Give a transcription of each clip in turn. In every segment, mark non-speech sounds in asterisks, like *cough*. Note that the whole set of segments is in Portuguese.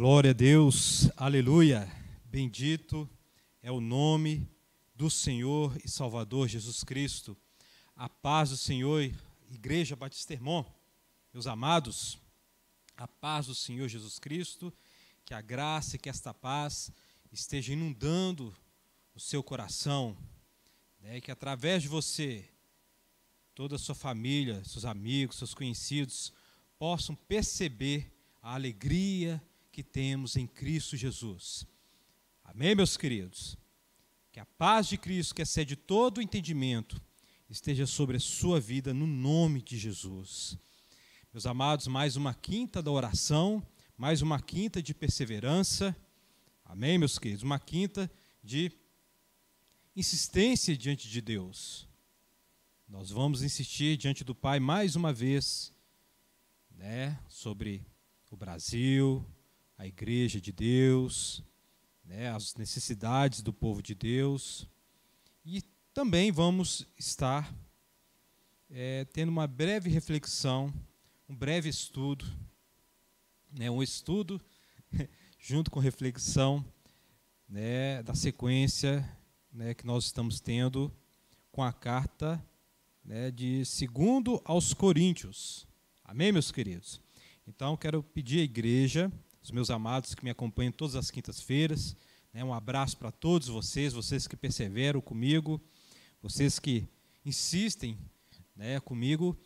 Glória a Deus, aleluia. Bendito é o nome do Senhor e Salvador Jesus Cristo. A paz do Senhor, Igreja Batista Irmão, meus amados, a paz do Senhor Jesus Cristo, que a graça e que esta paz esteja inundando o seu coração, né, que através de você, toda a sua família, seus amigos, seus conhecidos, possam perceber a alegria, que temos em Cristo Jesus. Amém, meus queridos? Que a paz de Cristo, que excede todo o entendimento, esteja sobre a sua vida no nome de Jesus. Meus amados, mais uma quinta da oração, mais uma quinta de perseverança. Amém, meus queridos? Uma quinta de insistência diante de Deus. Nós vamos insistir diante do Pai mais uma vez, né, sobre o Brasil, a igreja de Deus, né, as necessidades do povo de Deus. E também vamos estar é, tendo uma breve reflexão, um breve estudo, né, um estudo *laughs* junto com reflexão né, da sequência né, que nós estamos tendo com a carta né, de segundo aos Coríntios. Amém, meus queridos? Então, quero pedir à igreja os meus amados que me acompanham todas as quintas-feiras. Né, um abraço para todos vocês, vocês que perseveram comigo, vocês que insistem né, comigo.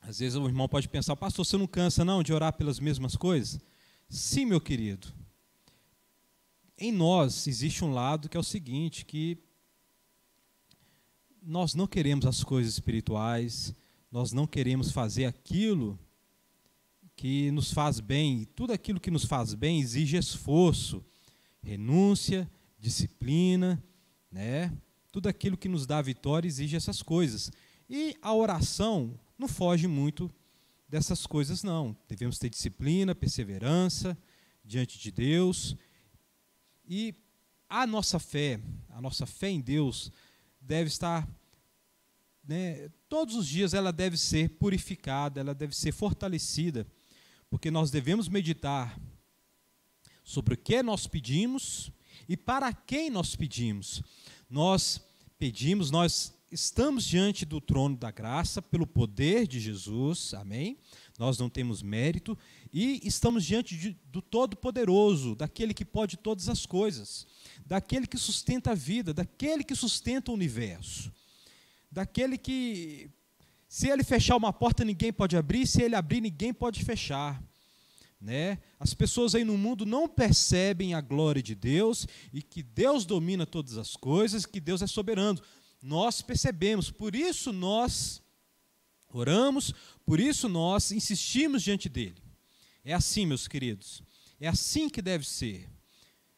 Às vezes o irmão pode pensar, pastor, você não cansa não de orar pelas mesmas coisas? Sim, meu querido. Em nós existe um lado que é o seguinte, que nós não queremos as coisas espirituais, nós não queremos fazer aquilo que nos faz bem, e tudo aquilo que nos faz bem exige esforço, renúncia, disciplina, né? Tudo aquilo que nos dá vitória exige essas coisas. E a oração não foge muito dessas coisas não. Devemos ter disciplina, perseverança diante de Deus. E a nossa fé, a nossa fé em Deus deve estar né, todos os dias ela deve ser purificada, ela deve ser fortalecida porque nós devemos meditar sobre o que nós pedimos e para quem nós pedimos. Nós pedimos, nós estamos diante do trono da graça pelo poder de Jesus, amém? Nós não temos mérito e estamos diante de, do Todo-Poderoso, daquele que pode todas as coisas, daquele que sustenta a vida, daquele que sustenta o universo, daquele que se ele fechar uma porta, ninguém pode abrir, se ele abrir, ninguém pode fechar. Né? As pessoas aí no mundo não percebem a glória de Deus e que Deus domina todas as coisas, que Deus é soberano. Nós percebemos, por isso nós oramos, por isso nós insistimos diante dele. É assim, meus queridos. É assim que deve ser.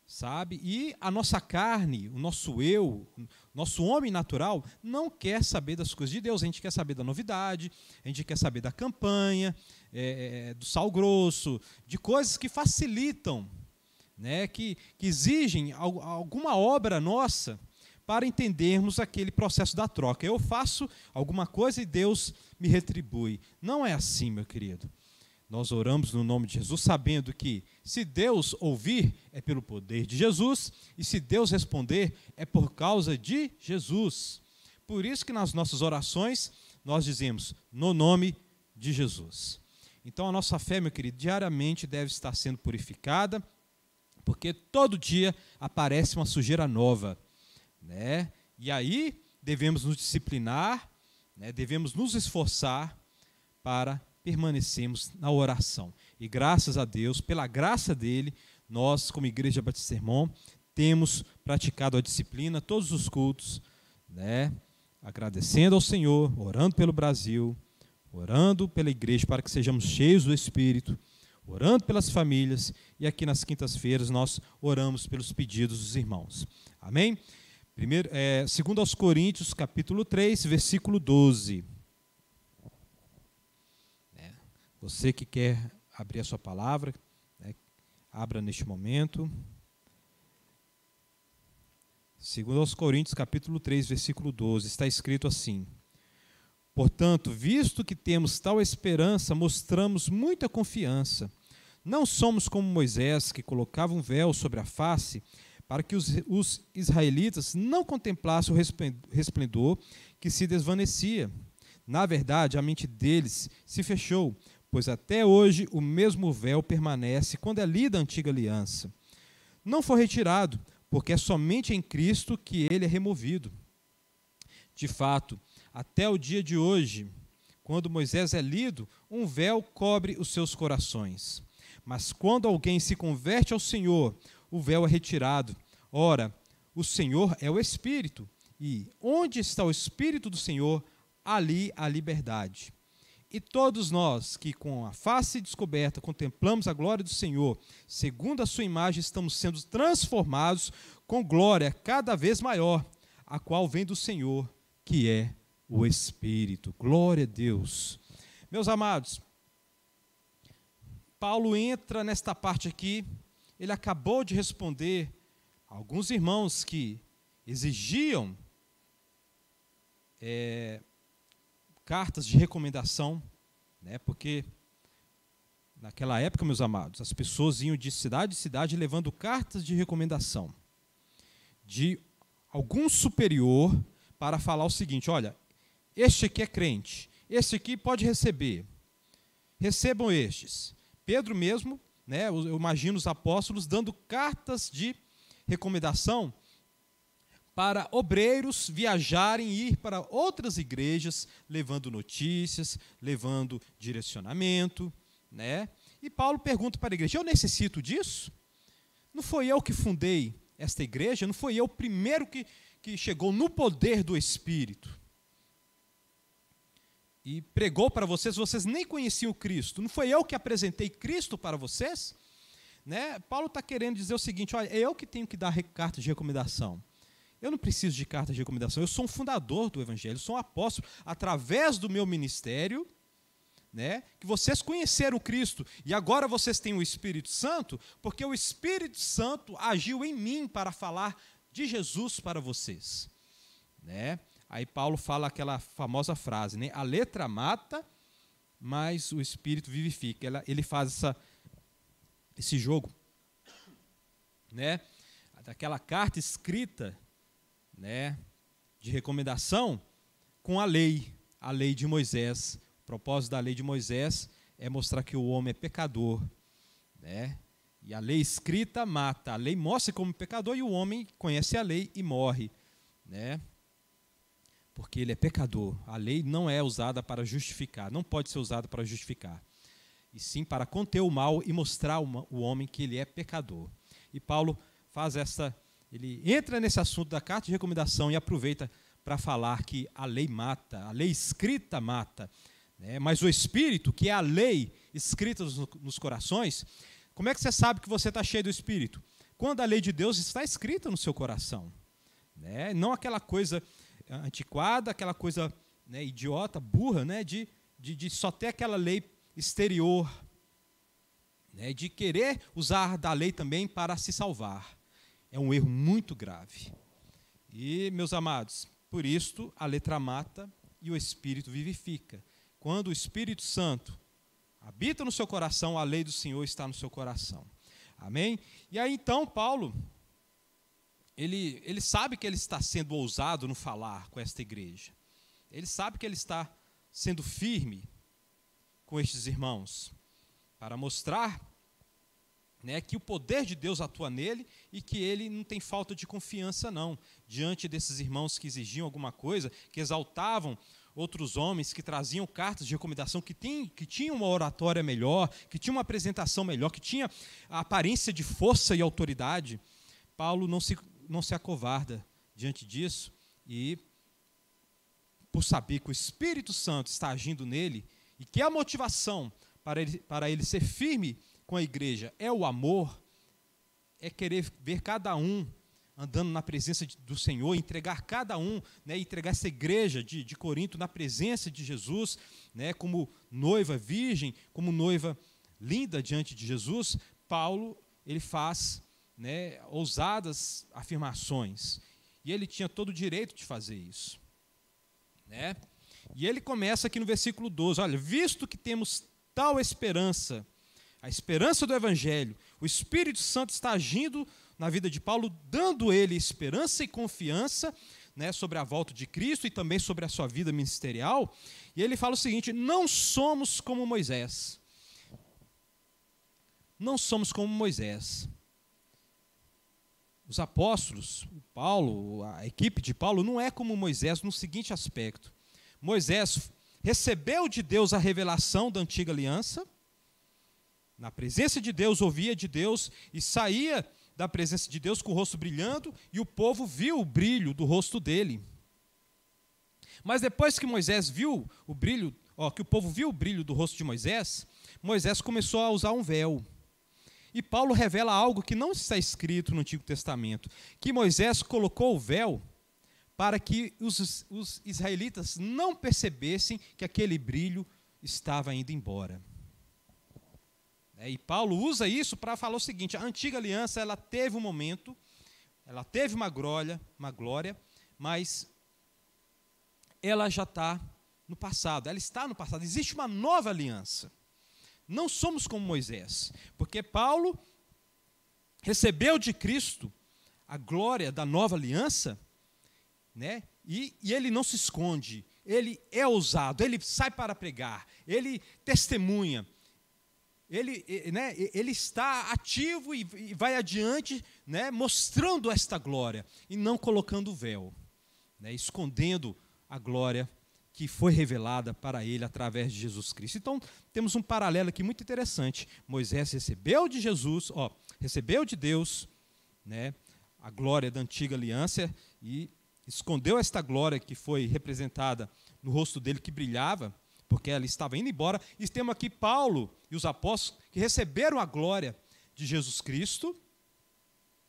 Sabe? E a nossa carne, o nosso eu, nosso homem natural não quer saber das coisas de Deus, a gente quer saber da novidade, a gente quer saber da campanha, é, é, é do sal grosso, de coisas que facilitam, né, que, que exigem alguma obra nossa para entendermos aquele processo da troca. Eu faço alguma coisa e Deus me retribui. Não é assim, meu querido. Nós oramos no nome de Jesus, sabendo que se Deus ouvir, é pelo poder de Jesus, e se Deus responder, é por causa de Jesus. Por isso que nas nossas orações nós dizemos, no nome de Jesus. Então a nossa fé, meu querido, diariamente deve estar sendo purificada, porque todo dia aparece uma sujeira nova, né? E aí devemos nos disciplinar, né? devemos nos esforçar para permanecemos na oração. E graças a Deus, pela graça dele, nós, como Igreja Batista Sermão, temos praticado a disciplina, todos os cultos, né? agradecendo ao Senhor, orando pelo Brasil, orando pela igreja para que sejamos cheios do Espírito, orando pelas famílias e aqui nas quintas-feiras nós oramos pelos pedidos dos irmãos. Amém? Primeiro, é, segundo aos Coríntios, capítulo 3, versículo 12. Você que quer abrir a sua palavra, né, abra neste momento. Segundo aos Coríntios, capítulo 3, versículo 12, está escrito assim: Portanto, visto que temos tal esperança, mostramos muita confiança. Não somos como Moisés, que colocava um véu sobre a face, para que os, os israelitas não contemplassem o resplendor que se desvanecia. Na verdade, a mente deles se fechou, pois até hoje o mesmo véu permanece quando é lida a antiga aliança. Não foi retirado, porque é somente em Cristo que ele é removido. De fato, até o dia de hoje, quando Moisés é lido, um véu cobre os seus corações. Mas quando alguém se converte ao Senhor, o véu é retirado. Ora, o Senhor é o Espírito, e onde está o Espírito do Senhor, ali a liberdade. E todos nós que, com a face descoberta, contemplamos a glória do Senhor, segundo a sua imagem, estamos sendo transformados com glória cada vez maior, a qual vem do Senhor, que é o Espírito. Glória a Deus. Meus amados, Paulo entra nesta parte aqui, ele acabou de responder a alguns irmãos que exigiam é, cartas de recomendação, né? porque naquela época, meus amados, as pessoas iam de cidade em cidade levando cartas de recomendação de algum superior para falar o seguinte: olha, este aqui é crente, este aqui pode receber, recebam estes. Pedro mesmo, né, eu imagino os apóstolos dando cartas de recomendação para obreiros viajarem e ir para outras igrejas, levando notícias, levando direcionamento, né? E Paulo pergunta para a igreja: "Eu necessito disso? Não foi eu que fundei esta igreja? Não foi eu o primeiro que que chegou no poder do Espírito e pregou para vocês, vocês nem conheciam Cristo. Não foi eu que apresentei Cristo para vocês? Né? Paulo está querendo dizer o seguinte: olha, é eu que tenho que dar carta de recomendação. Eu não preciso de cartas de recomendação. Eu sou um fundador do Evangelho, sou um apóstolo. Através do meu ministério, né, que vocês conheceram Cristo e agora vocês têm o Espírito Santo, porque o Espírito Santo agiu em mim para falar de Jesus para vocês. Né? Aí Paulo fala aquela famosa frase, né? A letra mata, mas o Espírito vivifica. Ela, ele faz essa, esse jogo, né? Daquela carta escrita né, de recomendação com a lei, a lei de Moisés. O propósito da lei de Moisés é mostrar que o homem é pecador, né? E a lei escrita mata, a lei mostra como pecador e o homem conhece a lei e morre, né? Porque ele é pecador. A lei não é usada para justificar, não pode ser usada para justificar, e sim para conter o mal e mostrar o homem que ele é pecador. E Paulo faz essa ele entra nesse assunto da carta de recomendação e aproveita para falar que a lei mata, a lei escrita mata. Né? Mas o Espírito, que é a lei escrita nos, nos corações, como é que você sabe que você está cheio do Espírito? Quando a lei de Deus está escrita no seu coração. Né? Não aquela coisa eh, antiquada, aquela coisa né, idiota, burra, né, de, de, de, só ter aquela lei exterior, né, de querer usar da lei também para se salvar é um erro muito grave. E, meus amados, por isto a letra mata e o Espírito vivifica. Quando o Espírito Santo habita no seu coração, a lei do Senhor está no seu coração. Amém? E aí então Paulo, ele, ele sabe que ele está sendo ousado no falar com esta igreja. Ele sabe que ele está sendo firme com estes irmãos, para mostrar né, que o poder de Deus atua nele e que ele não tem falta de confiança, não, diante desses irmãos que exigiam alguma coisa, que exaltavam outros homens, que traziam cartas de recomendação, que, tem, que tinham uma oratória melhor, que tinham uma apresentação melhor, que tinha a aparência de força e autoridade. Paulo não se, não se acovarda diante disso e, por saber que o Espírito Santo está agindo nele e que a motivação para ele, para ele ser firme com a igreja é o amor, é querer ver cada um andando na presença do Senhor, entregar cada um, né, entregar essa igreja de, de Corinto na presença de Jesus, né, como noiva virgem, como noiva linda diante de Jesus, Paulo ele faz né, ousadas afirmações e ele tinha todo o direito de fazer isso, né? E ele começa aqui no versículo 12, olha, visto que temos tal esperança, a esperança do Evangelho, o Espírito Santo está agindo na vida de Paulo, dando ele esperança e confiança né, sobre a volta de Cristo e também sobre a sua vida ministerial. E ele fala o seguinte: não somos como Moisés. Não somos como Moisés. Os apóstolos, Paulo, a equipe de Paulo, não é como Moisés no seguinte aspecto: Moisés recebeu de Deus a revelação da antiga aliança na presença de Deus, ouvia de Deus e saía da presença de Deus com o rosto brilhando, e o povo viu o brilho do rosto dele. Mas depois que Moisés viu o brilho, ó, que o povo viu o brilho do rosto de Moisés, Moisés começou a usar um véu. E Paulo revela algo que não está escrito no Antigo Testamento, que Moisés colocou o véu para que os, os israelitas não percebessem que aquele brilho estava indo embora. É, e Paulo usa isso para falar o seguinte: a antiga aliança ela teve um momento, ela teve uma glória, uma glória, mas ela já está no passado. Ela está no passado. Existe uma nova aliança. Não somos como Moisés, porque Paulo recebeu de Cristo a glória da nova aliança, né? E, e ele não se esconde. Ele é ousado. Ele sai para pregar. Ele testemunha ele, né, ele está ativo e vai adiante, né, mostrando esta glória e não colocando o véu, né, escondendo a glória que foi revelada para ele através de Jesus Cristo. Então, temos um paralelo aqui muito interessante. Moisés recebeu de Jesus, ó, recebeu de Deus, né, a glória da antiga aliança e escondeu esta glória que foi representada no rosto dele que brilhava porque ela estava indo embora. E temos aqui Paulo e os apóstolos que receberam a glória de Jesus Cristo,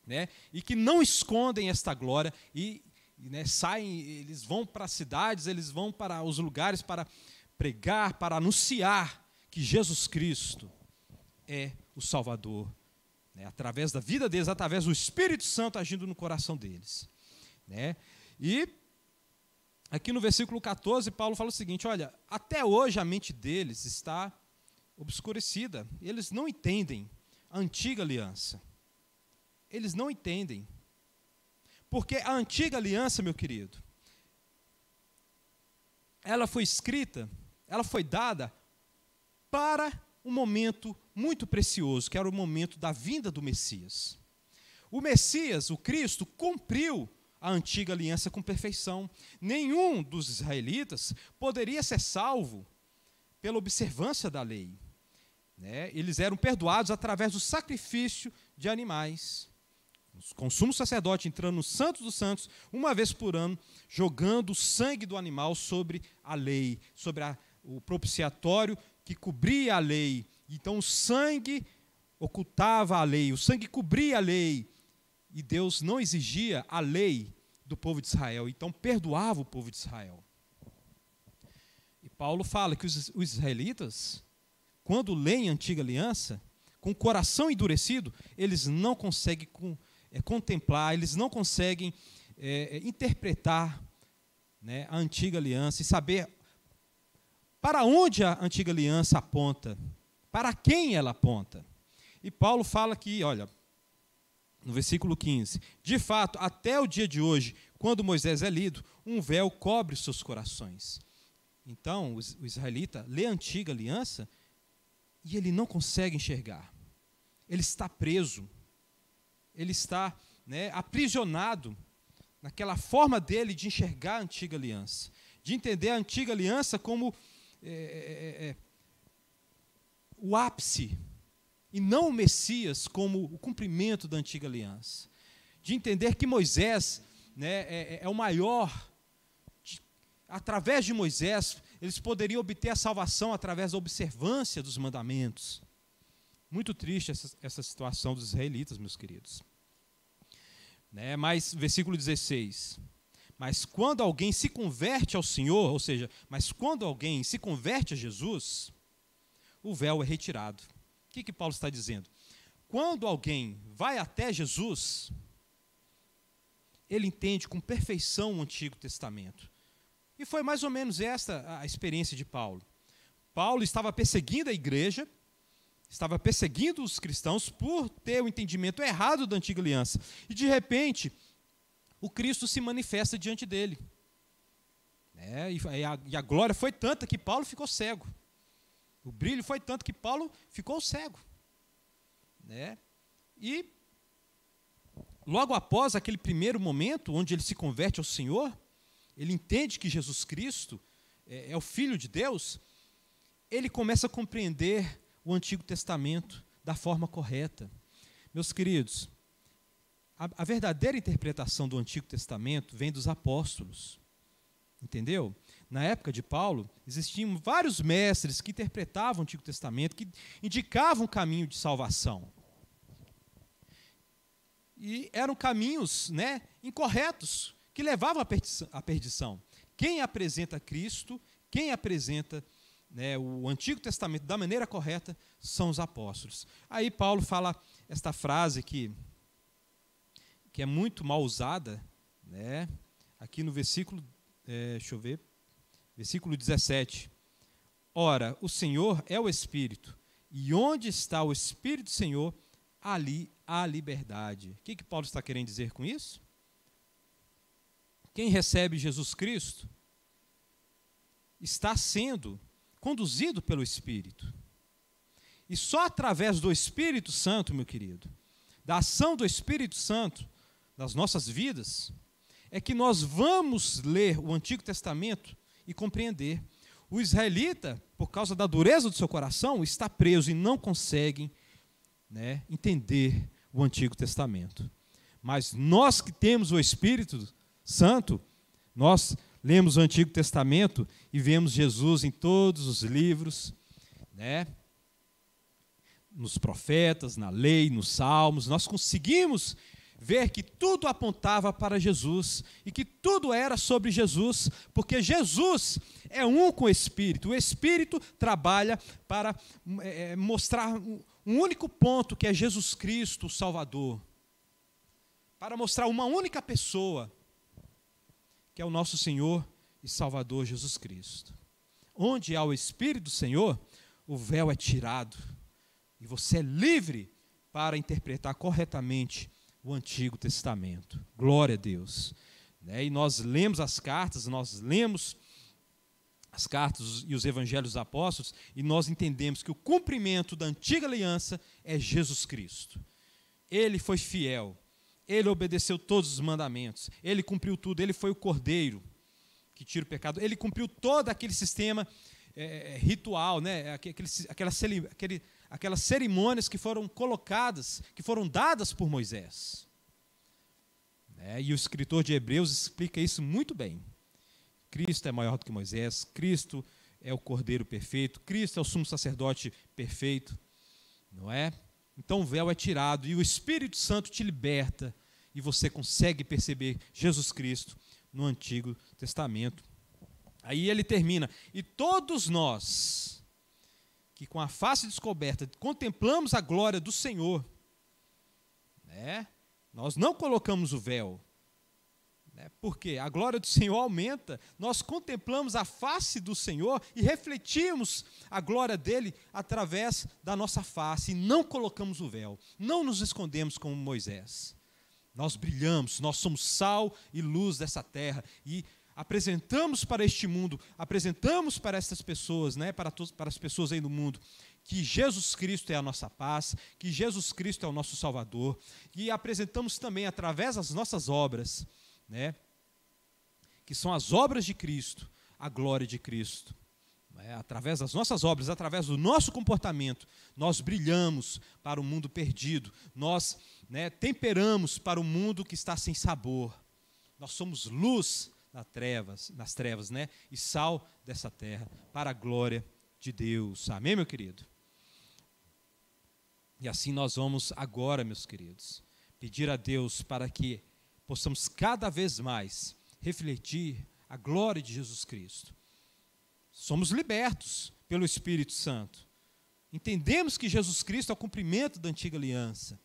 né? E que não escondem esta glória e né, saem, eles vão para as cidades, eles vão para os lugares para pregar, para anunciar que Jesus Cristo é o Salvador, né, através da vida deles, através do Espírito Santo agindo no coração deles. Né? E aqui no versículo 14, Paulo fala o seguinte: olha, até hoje a mente deles está obscurecida, eles não entendem a antiga aliança. Eles não entendem. Porque a antiga aliança, meu querido, ela foi escrita, ela foi dada para um momento muito precioso, que era o momento da vinda do Messias. O Messias, o Cristo, cumpriu a antiga aliança com perfeição. Nenhum dos israelitas poderia ser salvo pela observância da lei. Né? Eles eram perdoados através do sacrifício de animais. Com o sumo sacerdote entrando no Santo dos Santos, uma vez por ano, jogando o sangue do animal sobre a lei, sobre a, o propiciatório que cobria a lei. Então, o sangue ocultava a lei, o sangue cobria a lei e Deus não exigia a lei do povo de Israel, então perdoava o povo de Israel. E Paulo fala que os, israelitas, quando leem a antiga aliança, com o coração endurecido, eles não conseguem com, é, contemplar, eles não conseguem é, interpretar né, a antiga aliança e saber para onde a antiga aliança aponta, para quem ela aponta. E Paulo fala que, olha, no versículo 15: De fato, até o dia de hoje, quando Moisés é lido, um véu cobre seus corações. Então, o israelita lê a antiga aliança e ele não consegue enxergar. Ele está preso. Ele está né, aprisionado naquela forma dele de enxergar a antiga aliança, de entender a antiga aliança como é, é, é, o ápice e não o Messias como o cumprimento da antiga aliança. De entender que Moisés né, é, é, é o maior, de, através de Moisés, eles poderiam obter a salvação através da observância dos mandamentos. Muito triste essa, essa situação dos israelitas, meus queridos. Né, mas, versículo 16. Mas quando alguém se converte ao Senhor, ou seja, mas quando alguém se converte a Jesus, o véu é retirado. O que, que Paulo está dizendo? Quando alguém vai até Jesus, ele entende com perfeição o Antigo Testamento. E foi mais ou menos esta a experiência de Paulo. Paulo estava perseguindo a igreja, estava perseguindo os cristãos por ter o entendimento errado da antiga aliança. E de repente, o Cristo se manifesta diante dele. É, e, a, e a glória foi tanta que Paulo ficou cego. O brilho foi tanto que Paulo ficou cego. Né? E logo após aquele primeiro momento, onde ele se converte ao Senhor, ele entende que Jesus Cristo é, é o Filho de Deus, ele começa a compreender o Antigo Testamento da forma correta. Meus queridos, a, a verdadeira interpretação do Antigo Testamento vem dos apóstolos. Entendeu? na época de Paulo, existiam vários mestres que interpretavam o Antigo Testamento, que indicavam o caminho de salvação. E eram caminhos né, incorretos, que levavam à perdição. Quem apresenta Cristo, quem apresenta né, o Antigo Testamento da maneira correta, são os apóstolos. Aí Paulo fala esta frase que, que é muito mal usada, né, aqui no versículo, é, deixa eu ver, Versículo 17. Ora, o Senhor é o Espírito, e onde está o Espírito do Senhor, ali há liberdade. O que, que Paulo está querendo dizer com isso? Quem recebe Jesus Cristo está sendo conduzido pelo Espírito. E só através do Espírito Santo, meu querido, da ação do Espírito Santo nas nossas vidas, é que nós vamos ler o Antigo Testamento e compreender. O israelita, por causa da dureza do seu coração, está preso e não consegue né, entender o Antigo Testamento. Mas nós que temos o Espírito Santo, nós lemos o Antigo Testamento e vemos Jesus em todos os livros, né? nos profetas, na lei, nos salmos, nós conseguimos ver que tudo apontava para Jesus e que tudo era sobre Jesus, porque Jesus é um com o Espírito. O Espírito trabalha para é, é mostrar um único ponto que é Jesus Cristo, o Salvador, para mostrar uma única pessoa, que é o nosso Senhor e Salvador Jesus Cristo. Onde há o Espírito do Senhor, o véu é tirado e você é livre para interpretar corretamente o Antigo Testamento. Glória a Deus. Né? E nós lemos as cartas, nós lemos as cartas e os evangelhos dos apóstolos e nós entendemos que o cumprimento da antiga aliança é Jesus Cristo. Ele foi fiel, ele obedeceu todos os mandamentos, ele cumpriu tudo, ele foi o cordeiro que tira o pecado, ele cumpriu todo aquele sistema é, ritual, né? aquele, aquela, aquele, aquelas cerimônias que foram colocadas, que foram dadas por Moisés. É, e o escritor de Hebreus explica isso muito bem. Cristo é maior do que Moisés, Cristo é o Cordeiro perfeito, Cristo é o sumo sacerdote perfeito, não é? Então o véu é tirado e o Espírito Santo te liberta e você consegue perceber Jesus Cristo no Antigo Testamento. Aí ele termina: e todos nós, que com a face descoberta contemplamos a glória do Senhor, né? nós não colocamos o véu, né? porque a glória do Senhor aumenta, nós contemplamos a face do Senhor e refletimos a glória dele através da nossa face, e não colocamos o véu, não nos escondemos como Moisés. Nós brilhamos, nós somos sal e luz dessa terra, e apresentamos para este mundo, apresentamos para estas pessoas, né, para, para as pessoas aí no mundo, que Jesus Cristo é a nossa paz, que Jesus Cristo é o nosso Salvador, e apresentamos também através das nossas obras, né, que são as obras de Cristo, a glória de Cristo. Né, através das nossas obras, através do nosso comportamento, nós brilhamos para o mundo perdido, nós né, temperamos para o mundo que está sem sabor. Nós somos luz trevas, nas trevas, né? E sal dessa terra para a glória de Deus. Amém, meu querido? E assim nós vamos agora, meus queridos, pedir a Deus para que possamos cada vez mais refletir a glória de Jesus Cristo. Somos libertos pelo Espírito Santo. Entendemos que Jesus Cristo é o cumprimento da antiga aliança.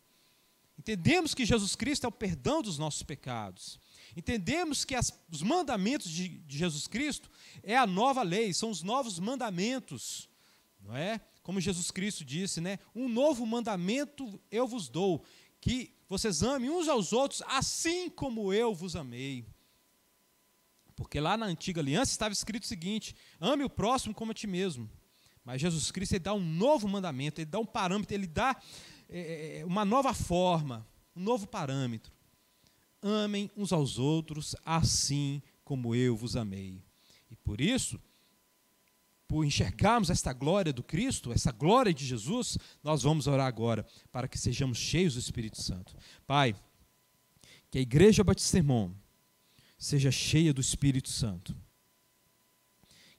Entendemos que Jesus Cristo é o perdão dos nossos pecados. Entendemos que as, os mandamentos de, de, Jesus Cristo é a nova lei, são os novos mandamentos, não é? Como Jesus Cristo disse, né? Um novo mandamento eu vos dou, que vocês amem uns aos outros assim como eu vos amei. Porque lá na antiga aliança estava escrito o seguinte: ame o próximo como a ti mesmo. Mas Jesus Cristo ele dá um novo mandamento, ele dá um parâmetro, ele dá é, é, é uma nova forma, um novo parâmetro amem uns aos outros assim como eu vos amei. E por isso, por enxergarmos esta glória do Cristo, essa glória de Jesus, nós vamos orar agora para que sejamos cheios do Espírito Santo. Pai, que a Igreja Batista Irmão seja cheia do Espírito Santo.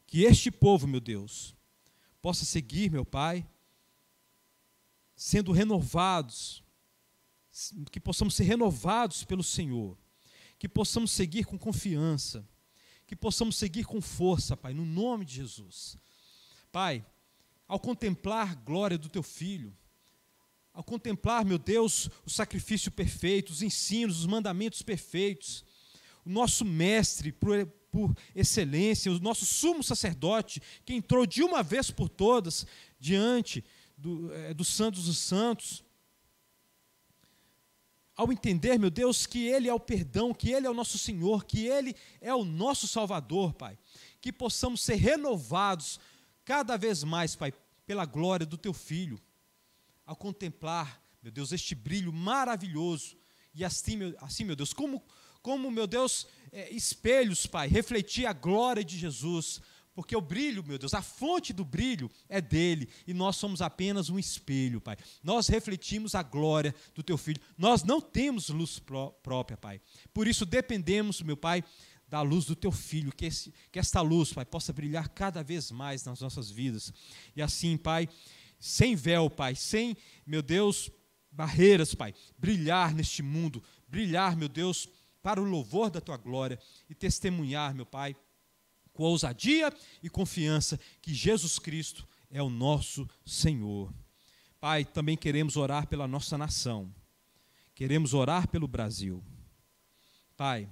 Que este povo, meu Deus, possa seguir, meu Pai, sendo renovados que possamos ser renovados pelo Senhor, que possamos seguir com confiança, que possamos seguir com força, Pai, no nome de Jesus. Pai, ao contemplar a glória do teu filho, ao contemplar, meu Deus, o sacrifício perfeito, os ensinos, os mandamentos perfeitos, o nosso mestre por, por excelência, o nosso sumo sacerdote, que entrou de uma vez por todas diante é, dos santos dos santos, ao entender, meu Deus, que Ele é o perdão, que Ele é o nosso Senhor, que Ele é o nosso Salvador, Pai, que possamos ser renovados cada vez mais, Pai, pela glória do Teu Filho, ao contemplar, meu Deus, este brilho maravilhoso, e assim, meu, assim, meu Deus, como, como, meu Deus, é, espelhos, Pai, refletir a glória de Jesus, porque o brilho, meu Deus, a fonte do brilho é dele. E nós somos apenas um espelho, Pai. Nós refletimos a glória do teu filho. Nós não temos luz pró própria, Pai. Por isso dependemos, meu Pai, da luz do teu filho, que, esse, que esta luz, Pai, possa brilhar cada vez mais nas nossas vidas. E assim, Pai, sem véu, Pai, sem, meu Deus, barreiras, Pai, brilhar neste mundo, brilhar, meu Deus, para o louvor da tua glória e testemunhar, meu Pai, com ousadia e confiança que Jesus Cristo é o nosso Senhor. Pai, também queremos orar pela nossa nação, queremos orar pelo Brasil. Pai,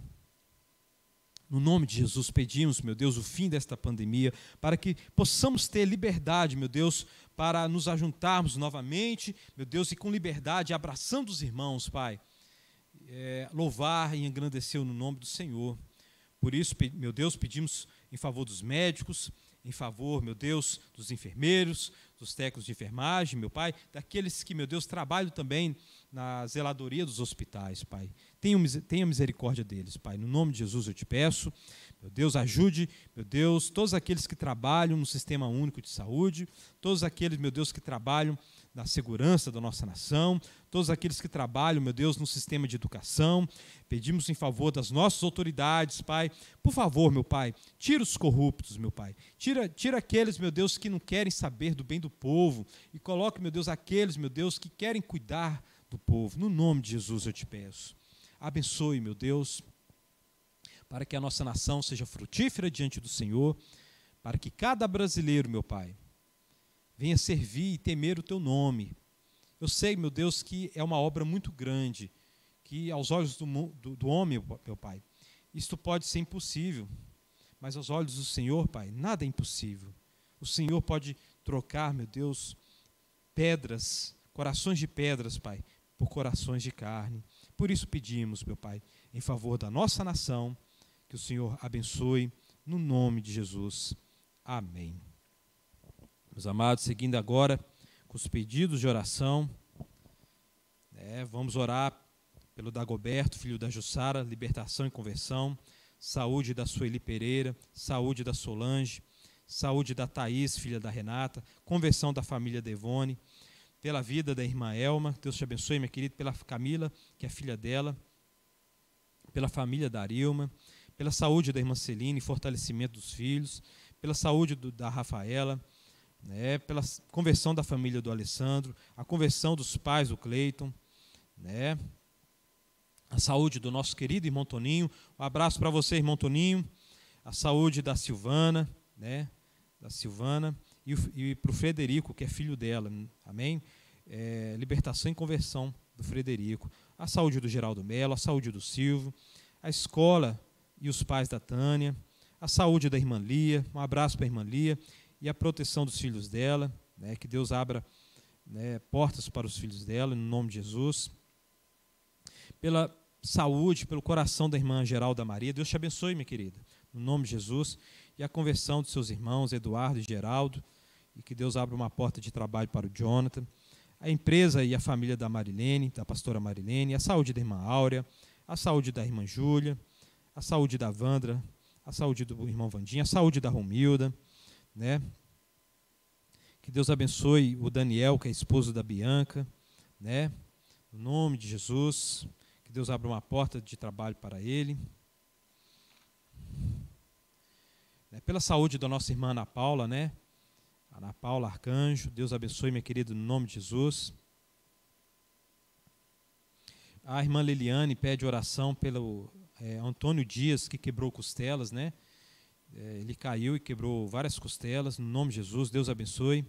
no nome de Jesus, pedimos, meu Deus, o fim desta pandemia, para que possamos ter liberdade, meu Deus, para nos ajuntarmos novamente, meu Deus, e com liberdade, abraçando os irmãos, Pai, é, louvar e engrandecer no nome do Senhor. Por isso, meu Deus, pedimos em favor dos médicos, em favor, meu Deus, dos enfermeiros, dos técnicos de enfermagem, meu Pai, daqueles que, meu Deus, trabalham também na zeladoria dos hospitais, Pai. Tenha, misericórdia deles, Pai. No nome de Jesus eu te peço, meu Deus, ajude, meu Deus, todos aqueles que trabalham no Sistema Único de Saúde, todos aqueles, meu Deus, que trabalham da segurança da nossa nação, todos aqueles que trabalham, meu Deus, no sistema de educação. Pedimos em favor das nossas autoridades, Pai. Por favor, meu Pai, tira os corruptos, meu Pai. Tira, tira aqueles, meu Deus, que não querem saber do bem do povo. E coloque, meu Deus, aqueles, meu Deus, que querem cuidar do povo. No nome de Jesus eu te peço. Abençoe, meu Deus, para que a nossa nação seja frutífera diante do Senhor, para que cada brasileiro, meu Pai, venha servir e temer o teu nome. Eu sei, meu Deus, que é uma obra muito grande, que aos olhos do, do, do homem, meu Pai, isto pode ser impossível, mas aos olhos do Senhor, Pai, nada é impossível. O Senhor pode trocar, meu Deus, pedras, corações de pedras, Pai, por corações de carne. Por isso pedimos, meu Pai, em favor da nossa nação, que o Senhor abençoe, no nome de Jesus. Amém. Meus amados, seguindo agora com os pedidos de oração, né, vamos orar pelo Dagoberto, filho da Jussara, libertação e conversão, saúde da Sueli Pereira, saúde da Solange, saúde da Thaís, filha da Renata, conversão da família Devone, pela vida da irmã Elma, Deus te abençoe, minha querida, pela Camila, que é filha dela, pela família da Arilma, pela saúde da irmã Celina e fortalecimento dos filhos, pela saúde do, da Rafaela, né, pela conversão da família do Alessandro, a conversão dos pais do Cleiton, né, a saúde do nosso querido irmão Toninho. Um abraço para você, irmão Toninho. A saúde da Silvana, né, da Silvana e, e para o Frederico, que é filho dela. Amém? É, libertação e conversão do Frederico. A saúde do Geraldo Melo, a saúde do Silvio, a escola e os pais da Tânia, a saúde da irmã Lia. Um abraço para a irmã Lia e a proteção dos filhos dela, né, que Deus abra né, portas para os filhos dela, no nome de Jesus. Pela saúde, pelo coração da irmã Geralda Maria, Deus te abençoe, minha querida, no nome de Jesus. E a conversão dos seus irmãos, Eduardo e Geraldo, e que Deus abra uma porta de trabalho para o Jonathan. A empresa e a família da Marilene, da pastora Marilene, a saúde da irmã Áurea, a saúde da irmã Júlia, a saúde da Vandra, a saúde do irmão Vandinha, a saúde da Romilda, né? Que Deus abençoe o Daniel, que é esposo da Bianca, né? No nome de Jesus, que Deus abra uma porta de trabalho para ele. Né, pela saúde da nossa irmã Ana Paula, né? Ana Paula Arcanjo, Deus abençoe, minha querida, no nome de Jesus. A irmã Liliane pede oração pelo é, Antônio Dias, que quebrou costelas, né? É, ele caiu e quebrou várias costelas. No nome de Jesus, Deus abençoe.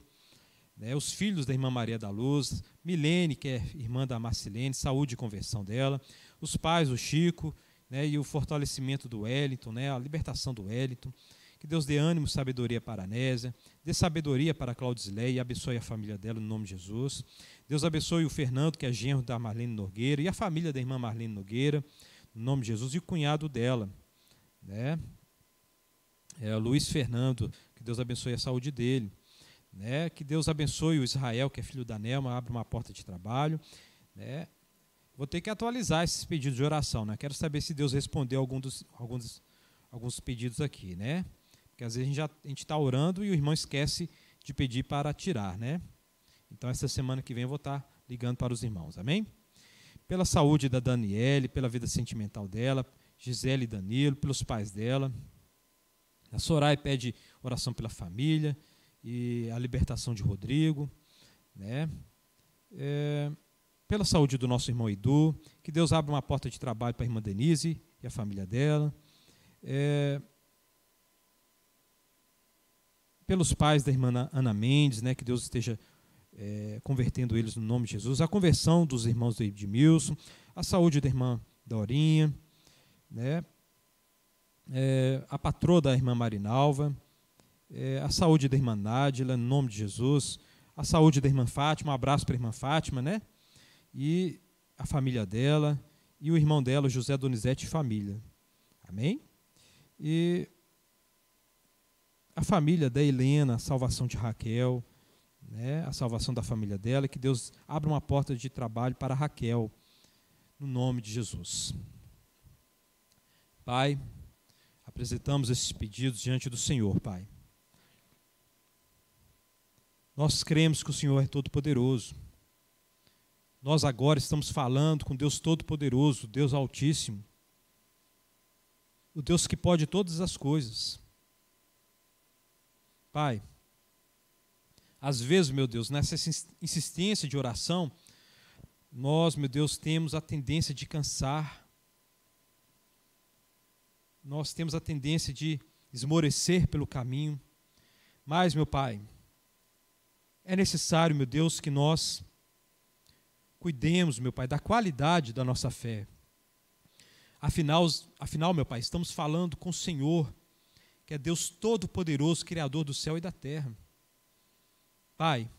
É, os filhos da irmã Maria da Luz, Milene, que é irmã da Marcilene, saúde e conversão dela, os pais, o Chico, né, e o fortalecimento do Wellington, né, a libertação do Wellington. Que Deus dê ânimo, sabedoria para a Nésia, dê sabedoria para a Claudisley e abençoe a família dela no nome de Jesus. Deus abençoe o Fernando, que é genro da Marlene Nogueira, e a família da irmã Marlene Nogueira, no nome de Jesus, e o cunhado dela. Né? é, Luiz Fernando, que Deus abençoe a saúde dele. Né? Que Deus abençoe o Israel, que é filho da Nelma, abre uma porta de trabalho. Né? Vou ter que atualizar esses pedidos de oração. Né? Quero saber se Deus respondeu algum dos, alguns, alguns pedidos aqui. Né? Porque às vezes a gente está orando e o irmão esquece de pedir para tirar. Né? Então, essa semana que vem eu vou estar tá ligando para os irmãos. Amém? Pela saúde da Daniele, pela vida sentimental dela, Gisele e Danilo, pelos pais dela, a é Sorai pede oração pela família e a libertação de Rodrigo, né? É, pela saúde do nosso irmão Edu, que Deus abra uma porta de trabalho para a irmã Denise e a família dela. É, pelos pais da irmã Ana Mendes, né, que Deus esteja é, convertendo eles no nome de Jesus, a conversão dos irmãos do Edmilson, a saúde da irmã Dorinha, né, é, a patroa da irmã Marinalva, é, a saúde da irmã Nádila, em nome de Jesus, a saúde da irmã Fátima, um abraço para a irmã Fátima, né? E a família dela, e o irmão dela, José Donizete e família. Amém? E a família da Helena, a salvação de Raquel, né? a salvação da família dela, que Deus abra uma porta de trabalho para Raquel, no nome de Jesus. Pai, apresentamos esses pedidos diante do Senhor, Pai. Nós cremos que o Senhor é todo-poderoso. Nós agora estamos falando com Deus Todo-Poderoso, Deus Altíssimo, o Deus que pode todas as coisas. Pai, às vezes, meu Deus, nessa insistência de oração, nós, meu Deus, temos a tendência de cansar nós temos a tendência de esmorecer pelo caminho. Mas, meu Pai, é necessário, meu Deus, que nós cuidemos, meu Pai, da qualidade da nossa fé. Afinal, afinal meu Pai, estamos falando com o Senhor, que é Deus Todo-Poderoso, Criador do céu e da terra. Pai,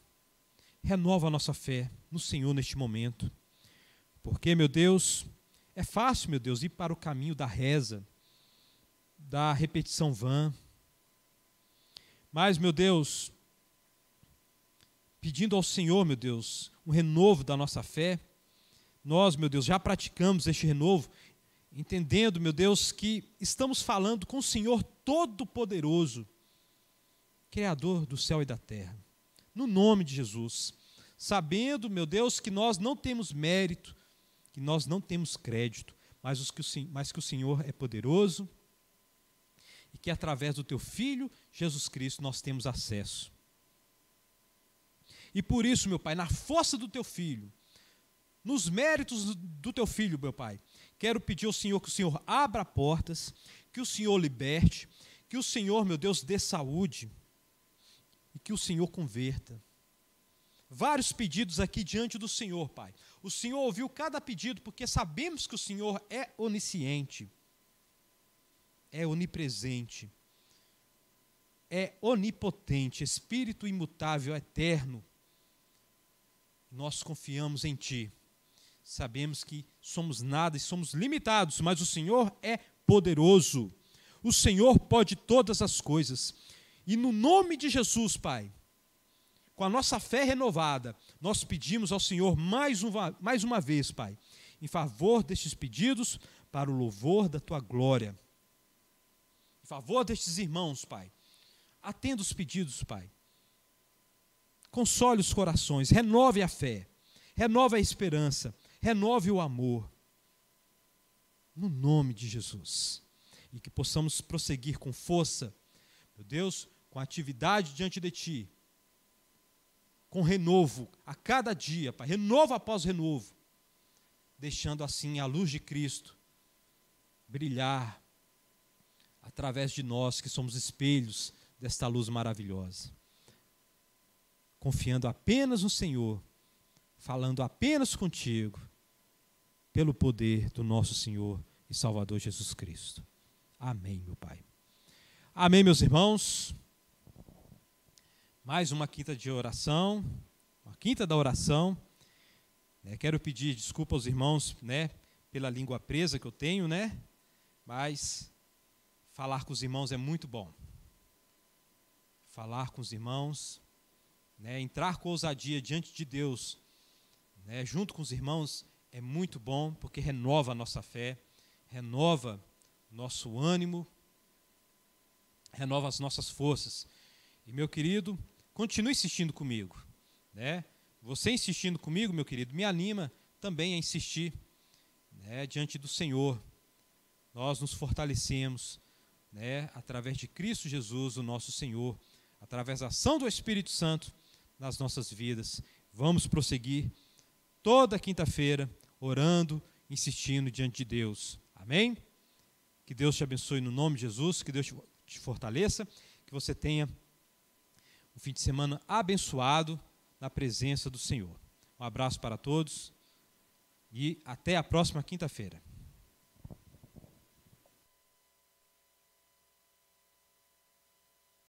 renova a nossa fé no Senhor neste momento. Porque, meu Deus, é fácil, meu Deus, ir para o caminho da reza, da repetição vã. Mas, meu Deus, pedindo ao Senhor, meu Deus, um renovo da nossa fé, nós, meu Deus, já praticamos este renovo, entendendo, meu Deus, que estamos falando com o Senhor Todo-Poderoso, Criador do céu e da terra, no nome de Jesus, sabendo, meu Deus, que nós não temos mérito, que nós não temos crédito, mas, mas que o Senhor é poderoso que através do teu filho, Jesus Cristo, nós temos acesso. E por isso, meu Pai, na força do teu filho, nos méritos do teu filho, meu Pai, quero pedir ao Senhor que o Senhor abra portas, que o Senhor liberte, que o Senhor, meu Deus, dê saúde e que o Senhor converta. Vários pedidos aqui diante do Senhor, Pai. O Senhor ouviu cada pedido porque sabemos que o Senhor é onisciente é onipresente, é onipotente, Espírito imutável, eterno. Nós confiamos em Ti. Sabemos que somos nada e somos limitados, mas o Senhor é poderoso. O Senhor pode todas as coisas. E no nome de Jesus, Pai, com a nossa fé renovada, nós pedimos ao Senhor mais uma, mais uma vez, Pai, em favor destes pedidos, para o louvor da Tua glória favor destes irmãos, Pai. Atenda os pedidos, Pai. Console os corações, renove a fé, renove a esperança, renove o amor. No nome de Jesus. E que possamos prosseguir com força, meu Deus, com atividade diante de Ti, com renovo a cada dia, Pai, renovo após renovo, deixando assim a luz de Cristo brilhar através de nós que somos espelhos desta luz maravilhosa. Confiando apenas no Senhor, falando apenas contigo, pelo poder do nosso Senhor e Salvador Jesus Cristo. Amém, meu Pai. Amém, meus irmãos. Mais uma quinta de oração, uma quinta da oração. É, quero pedir desculpa aos irmãos, né, pela língua presa que eu tenho, né? Mas falar com os irmãos é muito bom. Falar com os irmãos, né, entrar com ousadia diante de Deus, né, junto com os irmãos, é muito bom, porque renova a nossa fé, renova nosso ânimo, renova as nossas forças. E, meu querido, continue insistindo comigo. Né? Você insistindo comigo, meu querido, me anima também a insistir né, diante do Senhor. Nós nos fortalecemos né, através de Cristo Jesus, o nosso Senhor, através da ação do Espírito Santo nas nossas vidas. Vamos prosseguir toda quinta-feira orando, insistindo diante de Deus. Amém? Que Deus te abençoe no nome de Jesus, que Deus te fortaleça, que você tenha um fim de semana abençoado na presença do Senhor. Um abraço para todos e até a próxima quinta-feira.